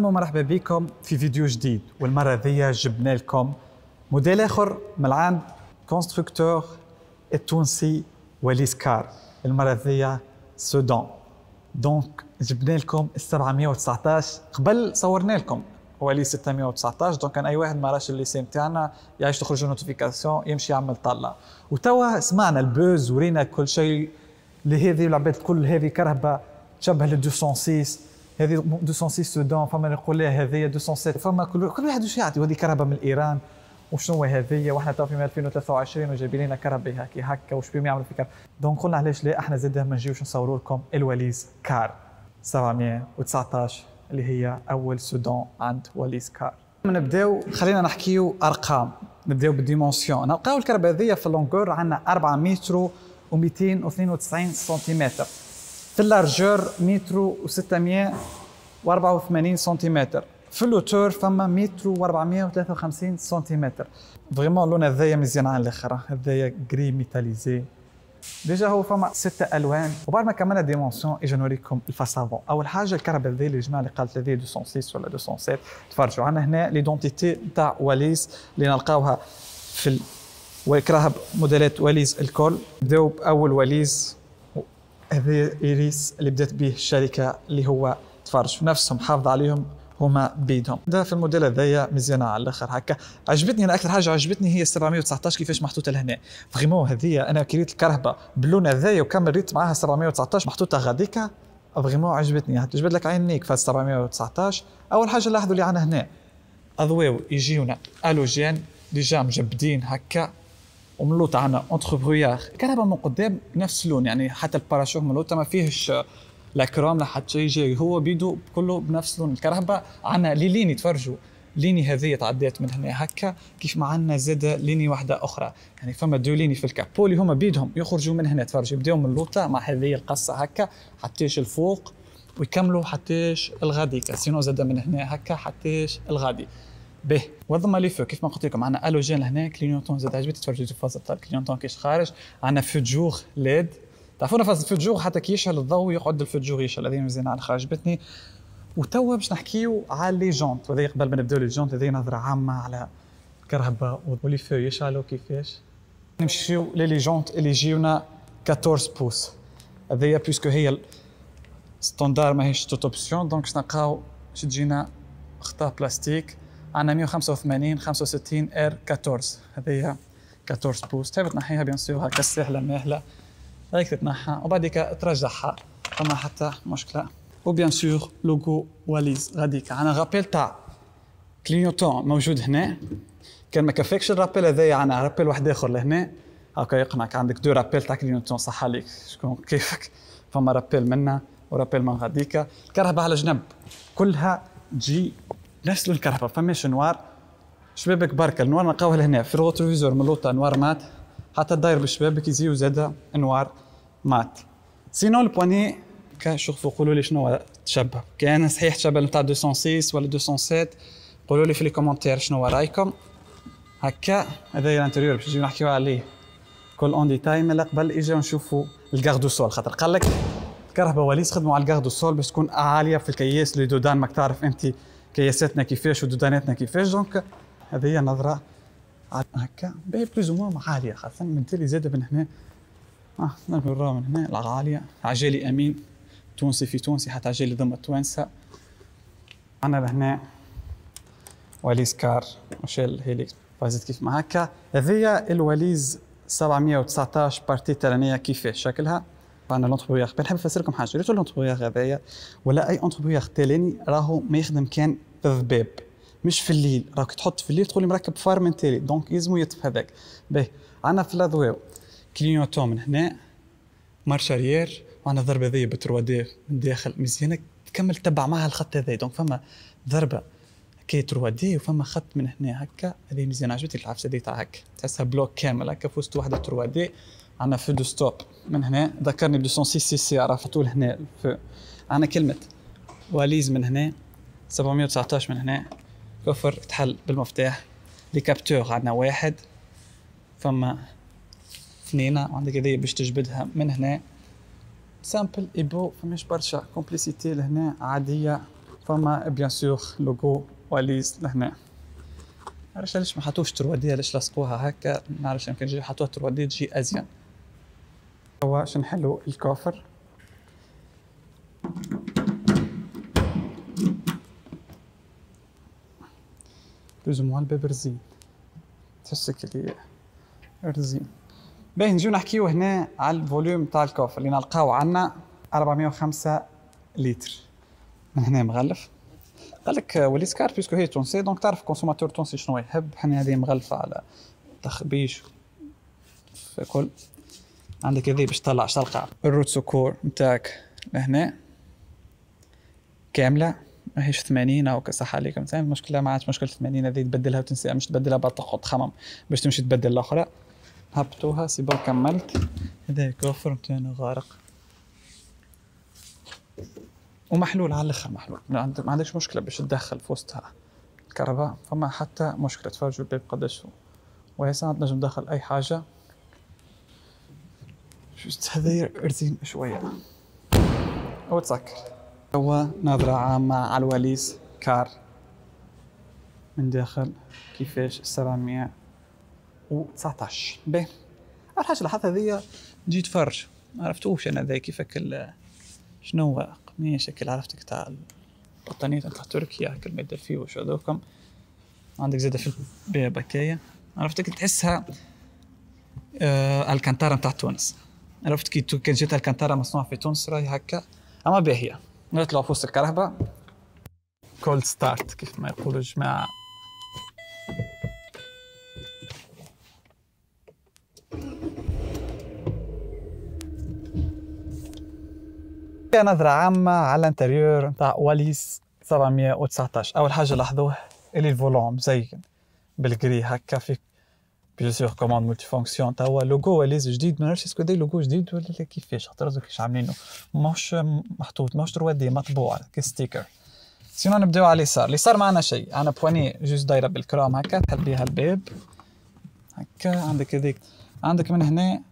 السلام ومرحبا بكم في فيديو جديد والمرة ذي جبنا لكم موديل آخر من العام كونستركتور التونسي وليسكار المرة ذي سودان دونك جبنا لكم 719 قبل صورنا لكم ولي 619 دونك كان اي واحد ما راش الليسي نتاعنا يعيش تخرج نوتيفيكاسيون يمشي يعمل طله وتوا سمعنا البوز ورينا كل شيء لهذه العباد الكل هذه كرهبه تشبه ل 206 هذه 206 سودان فما اللي يقول لها هذه 207 فما كل كل واحد واش يعطي وهذه كهرباء من ايران وشنو هذه واحنا تو في 2023 وجايبين لنا كهرباء هكا هكا واش بهم يعملوا في كهرباء دونك قلنا علاش لا احنا زاد ما نجيوش نصوروا لكم الواليز كار 719 اللي هي اول سودان عند واليز كار نبداو خلينا نحكيو ارقام نبداو بالديمونسيون نلقاو الكهرباء هذه في اللونغور عندنا 4 متر و292 سنتيمتر في اللارجور متر و684 سنتيمتر في اللوتور فما متر و453 سنتيمتر فريمون اللون هذايا مزيان على الاخر هذايا جري ميتاليزي ديجا هو فما ستة الوان وبعد ما كملنا ديمونسيون اجا نوريكم الفاسافون اول حاجه الكهرباء اللي جماعه اللي قالت هذه 206 ولا 207 تفرجوا عنا هنا ليدونتيتي تاع واليس اللي نلقاوها في ال... موديلات واليس الكل بداو باول واليس ايريس اللي بدات به الشركه اللي هو تفرج في نفسهم حافظ عليهم هما بيدهم ده في الموديل هذايا مزيانه على الاخر هكا عجبتني انا اكثر حاجه عجبتني هي 719 كيفاش محطوطه لهنا فريمون هذيا انا كريت الكرهبه باللون هذايا وكمل ريت معاها 719 محطوطه غاديكا فريمون عجبتني جبت لك عينيك في 719 اول حاجه لاحظوا اللي عندنا هنا اضواو يجيونا الوجين ديجا مجبدين هكا ومن عنا برويار كهرباء من قدام نفس اللون يعني حتى الباراشوك من ما فيهش لا لا حتى شيء جاي هو بيدو كله بنفس لون الكهرباء عنا لي لين يتفرجوا ليني هذه تعدات من هنا هكا كيف ما عندنا زاد ليني واحده اخرى يعني فما دو ليني في الكابو اللي هما بيدهم يخرجوا من هنا تفرجوا يبداو من اللوطه مع هذه القصه هكا حتىش الفوق ويكملوا حتىش الغادي كاسينو زاد من هنا هكا حتىش الغادي به وضم فو كيف ما قلت لكم عندنا الوجين لهنا كلينيوتون زاد عجبتني تفرجوا فاز تاع الكلينيوتون كيش خارج عندنا فوتجوغ ليد تعرفون فاز الفوتجوغ حتى كي يشعل الضوء يقعد الفوتجوغ يشعل هذه مزيان على الخارج عجبتني وتوا باش نحكيو على لي جونت وهذا قبل ما نبداو لي جونت هذه نظره عامه على الكهرباء ولي فو يشعلوا كيفاش نمشيو للي جونت اللي يجيونا 14 بوس هذايا بيسكو هي ستاندار ماهيش توت اوبسيون دونك شنقاو باش تجينا خطا بلاستيك عندنا 185 65 اير 14 هذه 14 بوست هي بتنحيها بنصيرها كالسهله ماهله هيك تتنحى وبعدك ترجعها فما حتى مشكله وبيان سور لوجو واليز غاديك عندنا رابيل تاع كلينيوتون موجود هنا كان ما كفاكش الرابيل هذايا عندنا رابيل واحد اخر لهنا هكا يقنعك عندك دو رابيل تاع كلينيوتون صح عليك شكون كيفك فما رابيل منا ورابيل من غاديكا الكهرباء على جنب كلها جي نفس الكهرباء فماش نوار شبابك بركة النوار نلقاوه لهنا في الروتروفيزور من لوطا نوار مات حتى داير بالشبابك يزيو زادا نوار مات سينون البواني كان شوفو قولوا لي شنو تشبه كان صحيح تشبه نتاع 206 ولا 207 قولوا لي في لي كومونتير شنو رايكم هكا هذا هي الانتيريور باش نجيو نحكيو عليه كل اون ديتاي من قبل اجا نشوفوا الكاردو سول خاطر قال لك الكهرباء وليس خدموا على الكاردو سول باش تكون عاليه في الكياس لي دودان ماك تعرف انت كياساتنا كيفاش ودوداناتنا كيفاش دونك هذه هي نظره هكا باهي بلوز موان عاليه خاصه من تالي زاد من هنا اه نبرا من هنا العاليه عجالي امين تونسي في تونسي حتى عجالي ضم التوانسه انا لهنا وليز كار وشيل هيلي فازت كيف ما هكا هذه الواليز 719 بارتي ترانيه كيفاش شكلها بان لونتربريور نحب نفسر لكم حاجه ريتو لونتربريور هذايا ولا اي اونتربريور تالاني راهو ما يخدم كان بالضباب مش في الليل راك تحط في الليل تقول لي مركب فار من تالي دونك يزمو يطف هذاك باهي عندنا في كليون كليونتون من هنا مارش اريير وعندنا ضربه ذي 3 دي من داخل مزيانه تكمل تبع معها الخط هذا دونك فما ضربه كي 3 دي وفما خط من هنا هكا هذه مزيانه عجبتي العفسه دي تاع هكا تحسها بلوك كامل هكا في وسط واحده 3 دي عندنا فو دو ستوب من هنا ذكرني ب 206 سي سي عرفت طول هنا الفو عندنا كلمه واليز من هنا 719 من هنا كفر تحل بالمفتاح لي كابتور عندنا واحد فما اثنين وعندك هذيا باش تجبدها من هنا سامبل ايبو فماش برشا كومبليسيتي لهنا عاديه فما بيان سور لوغو واليز لهنا عرفش علاش ما حطوش تروادي علاش لصقوها هكا ما نعرفش يمكن جي حطوها تروادي تجي ازين هو شنحلو الكوفر دوزو مال زين تحسك اللي رزين باهي نجيو نحكيو هنا على الفوليوم تاع الكوفر اللي نلقاو عندنا 405 لتر من هنا مغلف قال لك ولي سكار بيسكو هي تونسي دونك تعرف كونسوماتور تونسي شنو يحب حنا هذه مغلفه على تخبيش في كل عندك هذه باش تطلع اش تلقى الروت سكور نتاعك لهنا كامله ماهيش 80 او صح عليك مثلا المشكله ما عادش مشكله 80 هذه تبدلها وتنسيها مش تبدلها بعد تقعد تخمم باش تمشي تبدل الاخرى هبطوها سي بون كملت هذا وفر نتاعنا غارق ومحلول على الاخر محلول ما عندكش مشكله باش تدخل في وسطها الكهرباء فما حتى مشكله تفرجوا الباب قداش ساعات نجم ندخل اي حاجه شفت هذا ارزين شويه او تسكر هو نظرة عامة على الواليس كار من داخل كيفاش و وتسعتاش باهي أول حاجة لاحظت هذيا جيت فرج عرفتوش أنا ذا كل شنو هو قميش شكل عرفتك تاع البطانية تاع تركيا هكا المادة فيه وش هذوكم عندك زادة في الباب هكايا عرفتك تحسها آه الكانتارة تاع تونس عرفت كي تو كان جيت الكنتاره مصنوعه في تونس راهي هكا اما باهيه نطلعوا في وسط الكرهبه كولد ستارت كيف ما يقولوا الجماعه نظرة عامة على الانتريور نتاع واليس 719 أول حاجة لاحظوه اللي الفولوم مزين بالجري هكا في بيان سور كوموند ملتي فونكسيون توا لوجو ليز جديد ما نعرفش اسكو داير لوجو جديد ولا كيفاش خاطر كيفاش عاملينه ماهوش محطوط ماهوش 3 دي مطبوع كستيكر سينو نبداو على اليسار اليسار ما عندنا شيء انا بواني جوست دايره بالكرام هكا تحل بيها الباب هكا عندك هذيك عندك من هنا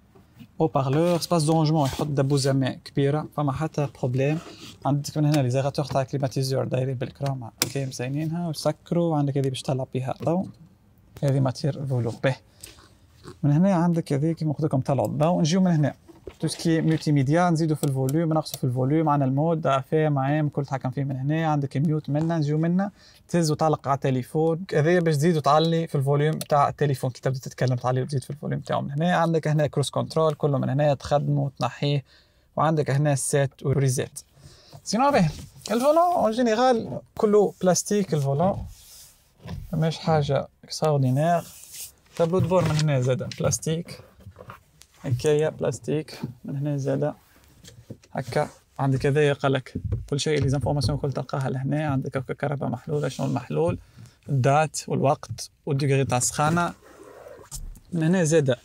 او بارلور سباس دونجمون يحط دبوزه ماء كبيره فما حتى بروبليم عندك من هنا لي زيغاتور تاع كليماتيزور دايرين بالكرام كاين مزينينها وسكروا عندك هذي باش تطلع بيها الضو هذه ماتير فولوبي من هنا عندك هذه كيما قلت لكم طلع الضوء نجيو من هنا توسكي ميوتي ميديا نزيدو في الفوليوم نقصو في الفوليوم عندنا المود افام عام كل تحكم فيه من هنا عندك ميوت منا نجيو منا تهز وتعلق على التليفون هذايا باش تزيد وتعلي في الفوليوم تاع التليفون كي تبدا تتكلم تعلي وتزيد في الفوليوم تاعو من هنا عندك هنا كروس كنترول كله من هنا تخدمو وتنحيه وعندك هنا سيت وريزيت سينو به الفولون اون جينيرال كله بلاستيك الفولون ماش حاجه اكستراوردينير طابلو دبور من هنا زادا بلاستيك هكايا بلاستيك من هنا زادا هكا عندك هذا قالك كل شيء لي زانفورماسيون كل تلقاها لهنا عندك هكا كهرباء محلولة شنو المحلول الدات والوقت والديغري تاع السخانة من هنا زادا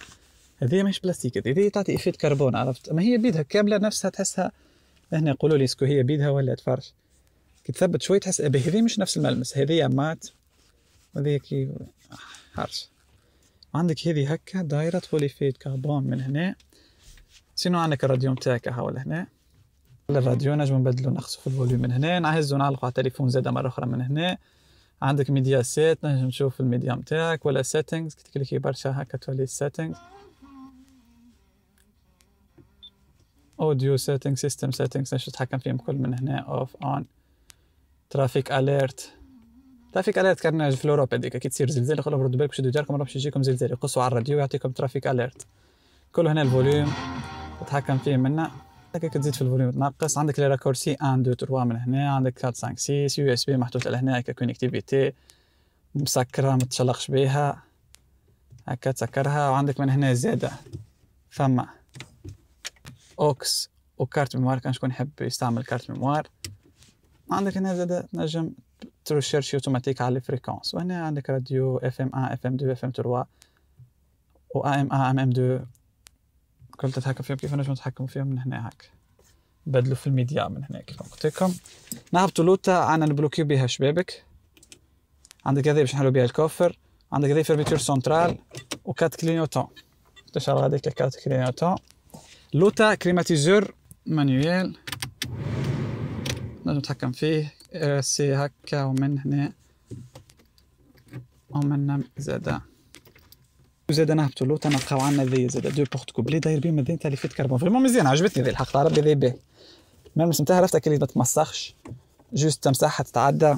هذه ماهيش بلاستيك هذه تعطي افيت كربون عرفت ما هي بيدها كاملة نفسها تحسها هنا يقولوا لي اسكو هي بيدها ولا تفرش كي تثبت شوي تحس ابي هذه مش نفس الملمس هذه مات وذيك هرس وعندك هذي هكا دايرة بوليفيد كربون من هنا سينو عندك الراديوم تاعك هاو لهنا الراديو نجم نبدلو نخصو في الفوليوم من هنا نعهزو نعلقو على التليفون زادا مرة أخرى من هنا عندك ميديا سيت نجم تشوف الميديا نتاعك ولا سيتينغز كي تكليكي برشا هكا تولي سيتينغز اوديو سيتينغ سيستم سيتينغز نجم تتحكم فيهم كل من هنا اوف اون ترافيك اليرت ترافيك اليرت كان في الاوروب هذيك كي تصير زلزال يقول لهم ردوا بالكم شدوا ديالكم باش يجيكم زلزال يقصوا على الراديو ويعطيكم ترافيك اليرت كل هنا الفوليوم تتحكم فيه منا هكا تزيد في الفوليوم تنقص عندك لي راكورسي 1 2 3 من هنا عندك 4 5 6 يو اس بي محطوط على هنا هكا كونيكتيفيتي مسكرها ما تشلقش بيها هكا تسكرها وعندك من هنا زاده فما اوكس وكارت ميموار كان شكون يحب يستعمل كارت ميموار عندك هنا زاده تنجم تريشيرشي اوتوماتيك على الفريكونس وهنا عندك راديو اف ام ا اف ام 2 اف ام 3 و ام ا ام ام 2 كل تتحكم فيهم كيف نجم نتحكم فيهم من هنا هاك بدلوا في الميديا من هنا كيف قلت لكم نهبطوا لوتا عنا نبلوكيو بها شبابك عندك هذه باش نحلو بها الكوفر عندك هذه فيرميتور سنترال وكات كلينوتون تشغل هذيك كات كلينوتون لوتا كليماتيزور مانيويل نجم نتحكم فيه سي هكا ومن هنا ومن زادا وزادا نهبطوا لوطا نلقاو عندنا ذي زادا دو بورت كوبلي داير بيه مدينة تاع ليفيت كربون فريمون مزيان عجبتني ذي الحق ربي ذي باهي ميم نتاعها عرفت اللي ما تمسخش جوست تمسحها تتعدى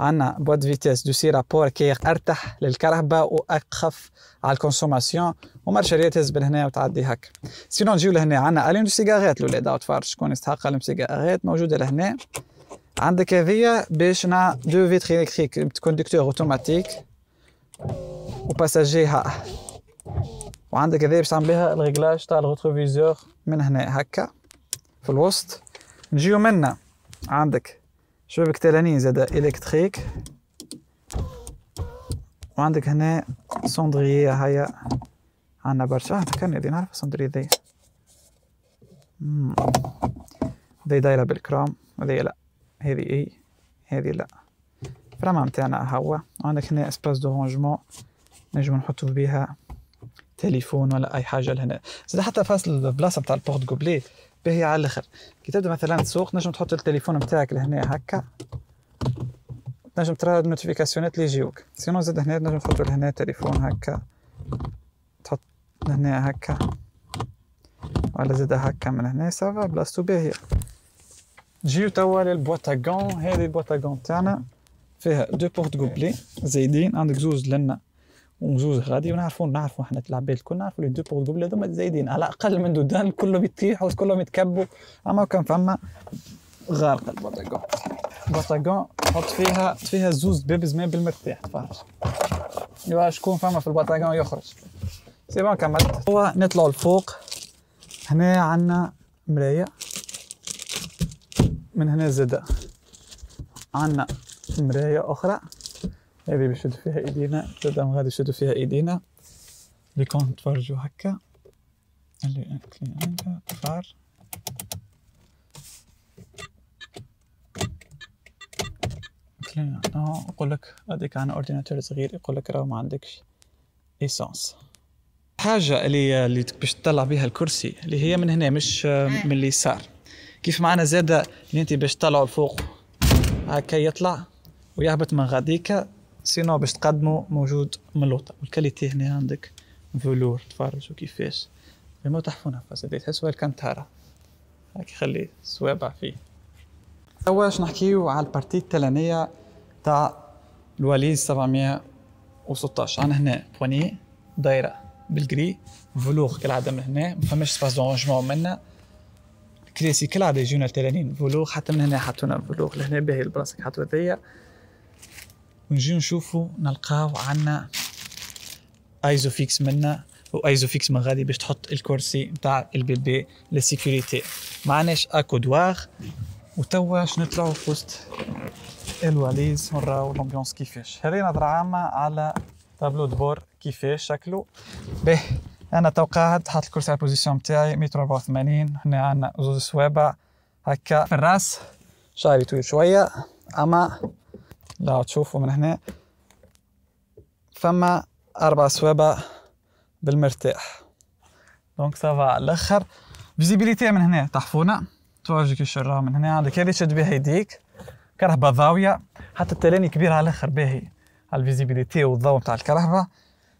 عندنا بواد فيتيس دو سي رابور كي ارتح للكهرباء واخف على الكونسوماسيون ومارشاليه تهز من هنا وتعدي هكا سينون نجيو لهنا عندنا الين دو سيجاريت الاولاد تفرج شكون يستحق الين سيجاريت موجوده لهنا عندك هذيا باش نع دو فيتر الكتريك كوندكتور اوتوماتيك ها وعندك هذيا باش تعمل بها الريغلاج تاع الروتروفيزور من هنا هكا في الوسط نجيو منا عندك شبابك تلانين زاد الكتريك وعندك هنا سوندرية هيا عندنا برشا كان يدي نعرف السوندرية ذي ذي دايرة بالكرام وذي لا هذه اي هذه لا فرما متاعنا هو عندك هنا اسباس دو رونجمون نجم نحطو بيها تليفون ولا اي حاجه لهنا زاد حتى فاصل البلاصه نتاع البورت كوبلي باهي على الاخر كي تبدا مثلا تسوق نجم تحط التليفون نتاعك لهنا هكا تنجم ترى النوتيفيكاسيونات اللي يجيوك سينو زاد هنا تنجم تحط لهنا تليفون هكا تحط لهنا هكا ولا زاد هكا من هنا سافا بلاصتو باهيه نجيو توا غون هذه غون تاعنا فيها دو بورت كوبلي زايدين عندك زوز لنا وزوز غادي ونعرفوا نعرفوا احنا العباد الكل نعرفوا لي دو بورت كوبلي هذوما زايدين على الاقل من دودان كلهم يطيحوا كلهم يتكبوا اما كان فما غارقه البواتا غون حط فيها فيها زوز بيبز ما بالمرتاح تفرج ايوا شكون فما في غون يخرج سي بون كملت هو نطلعوا لفوق هنا عندنا مرايه من هنا زاد عنا مراية أخرى هذه بشد فيها ايدينا زادا غادي يشدو فيها ايدينا اللي كون تفرجوا هكا اللي عندها فار كلين اه يقول لك هذيك عن اورديناتور صغير يقول لك راه ما عندكش ايسانس حاجه اللي اللي باش تطلع بها الكرسي اللي هي من هنا مش إيه. من اليسار كيف معنا زاده اللي انت باش تطلعوا لفوق هكا يطلع ويهبط من غاديك سينو باش تقدمه موجود من لوطا والكاليتي هنا عندك فلور تفرجوا كيفاش فما تحفونا نفس هذا تحسوا الكانتارا هاك خلي سوابع فيه توا باش نحكيو على البارتي التلانية تاع الواليز 716 عن هنا بوني دايرة بالجري فلوغ كالعادة من هنا ما فماش سباس دونجمون منا كراسي كالعاده يجونا تلالين بلوغ حتى من هنا حطونا بلوغ لهنا باهي البلاصه حطوا هذيا ونجي نشوفوا نلقاو عندنا ايزو فيكس منا وايزو فيكس من غادي باش تحط الكرسي نتاع البيبي ما عندناش اكودواغ وتوا باش نطلعوا في وسط الواليز ونراو الامبيونس كيفاش هذه نظره عامه على طابلو دبور كيفاش شكله باهي انا توقعت حط الكرسي على البوزيسيون بتاعي 184 هنا عندنا زوز صوابع هكا في الراس شعري طويل شويه اما لو تشوفوا من هنا فما اربع صوابع بالمرتاح دونك سافا على الاخر فيزيبيليتي من هنا تحفونه تورجيك الشراه من هنا عندك هذه تشد بها يديك كرهبه ضاويه حتى التلاني كبير على الاخر باهي على الفيزيبيليتي والضوء نتاع الكرهبه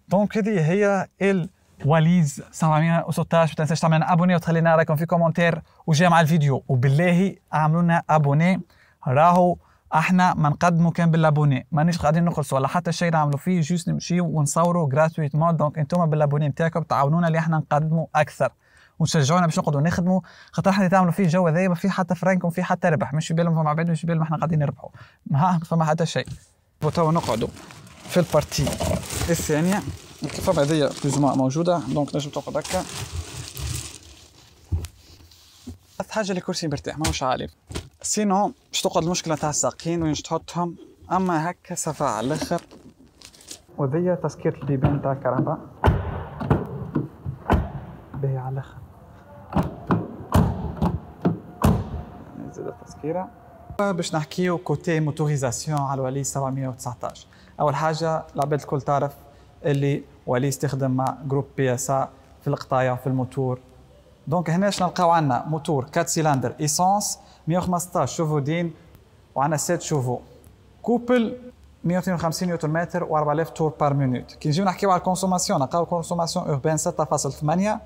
دونك هذه هي ال وليز 716 ما تنساش تعمل ابوني وتخلينا رايكم في كومنتير وجاي مع الفيديو وبالله اعملوا لنا ابوني راهو احنا ما نقدموا كان بالابوني مانيش قاعدين نخلصوا ولا حتى شيء نعملوا فيه جوست نمشيو ونصوروا مود دونك انتم بالابوني نتاعكم تعاونونا اللي احنا نقدموا اكثر وتشجعونا باش نقعدوا نخدموا خاطر احنا تعملوا فيه جو هذايا ما في حتى فرانك وما حتى ربح مش في بالهم فما عباد مش في بالهم احنا قاعدين نربحوا ما فما حتى شيء وتوا نقعدوا في البارتي الثانيه الكفاف هذيا بلوز موجوده دونك نجم تقعد هكا ثالث حاجه الكرسي مرتاح ماهوش عالي سينو باش تقعد المشكله تاع الساقين وين تحطهم اما هكا صفا على الاخر وذي تسكير البيبان تاع الكهرباء باهي على الاخر نزيد التسكيره باش نحكيو كوتي موتوريزاسيون على الوالي 719 اول حاجه العباد الكل تعرف اللي وعليه يستخدم مع جروب بي اس في القطايا في الموتور دونك هنا اش نلقاو عندنا موتور 4 سيلندر ايسونس 115 شوفو دين وعندنا 7 شوفو كوبل 152 نيوتن متر و4000 تور بار مينوت كي نجيو نحكيو على الكونسوماسيون نلقاو كونسوماسيون اوربان 6.8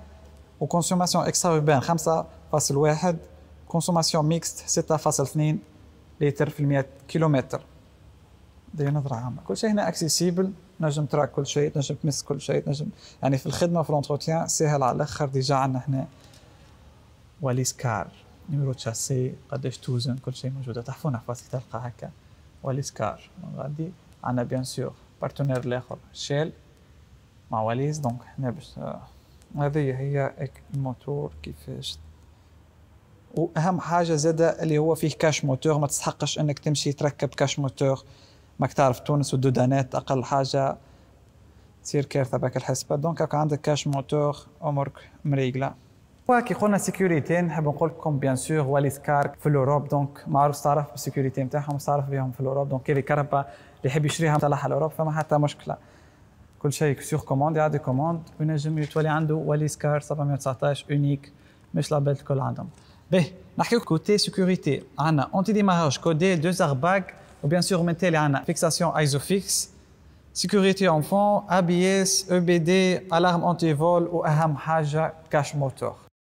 وكونسوماسيون اكسترا اوربان 5.1 كونسوماسيون ميكست 6.2 لتر في 100 كيلومتر دي نظرة عامة كل شيء هنا اكسيسيبل تنجم تراك كل شيء تنجم تمس كل شيء تنجم يعني في الخدمه في لونتروتيان سهل على الاخر ديجا عندنا احنا وليس كار نمرو تشاسي قداش توزن كل شيء موجود تحفون فاسي تلقى هكا وليس كار غادي عندنا بيان سور بارتنير الاخر شيل مع واليس دونك حنا باش هذه هي الموتور كيفاش واهم حاجه زاده اللي هو فيه كاش موتور ما تستحقش انك تمشي تركب كاش موتور ماك تعرف تونس والدودانات اقل حاجه تصير كارثه بك الحسبه دونك هكا عندك كاش موتور امورك مريقله وكي قلنا سيكوريتي نحب نقول لكم بيان سور واليس سكارك في الاوروب دونك معروف تعرف بالسيكوريتي نتاعهم تعرف بهم في الاوروب دونك كي الكهرباء اللي يحب يشريها طلعها الاوروب فما حتى مشكله كل شيء سيغ كوموند يعطي كوموند ينجم يتولي عنده واليس كار 719 اونيك مش لابيل الكل عندهم باهي نحكي كوتي سيكوريتي عندنا اونتي ديماراج كودي دو زارباك Ou bien sûr, mettez-les en fixation ISOFIX, sécurité enfant, ABS, EBD, alarme anti-vol ou Aham cache moteur.